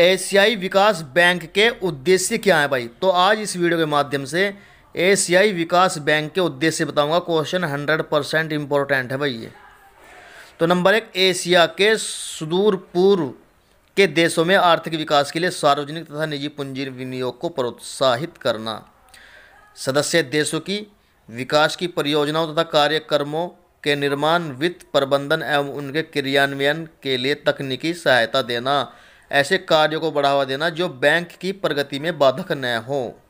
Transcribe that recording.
एशियाई विकास बैंक के उद्देश्य क्या है भाई तो आज इस वीडियो के माध्यम से एशियाई विकास बैंक के उद्देश्य बताऊंगा क्वेश्चन हंड्रेड परसेंट इम्पोर्टेंट है भाई ये तो नंबर एक एशिया के सुदूर पूर्व के देशों में आर्थिक विकास के लिए सार्वजनिक तथा निजी पूंजी विनियोग को प्रोत्साहित करना सदस्य देशों की विकास की परियोजनाओं तथा कार्यक्रमों के निर्माण वित्त प्रबंधन एवं उनके क्रियान्वयन के लिए तकनीकी सहायता देना ऐसे कार्यों को बढ़ावा देना जो बैंक की प्रगति में बाधक न हों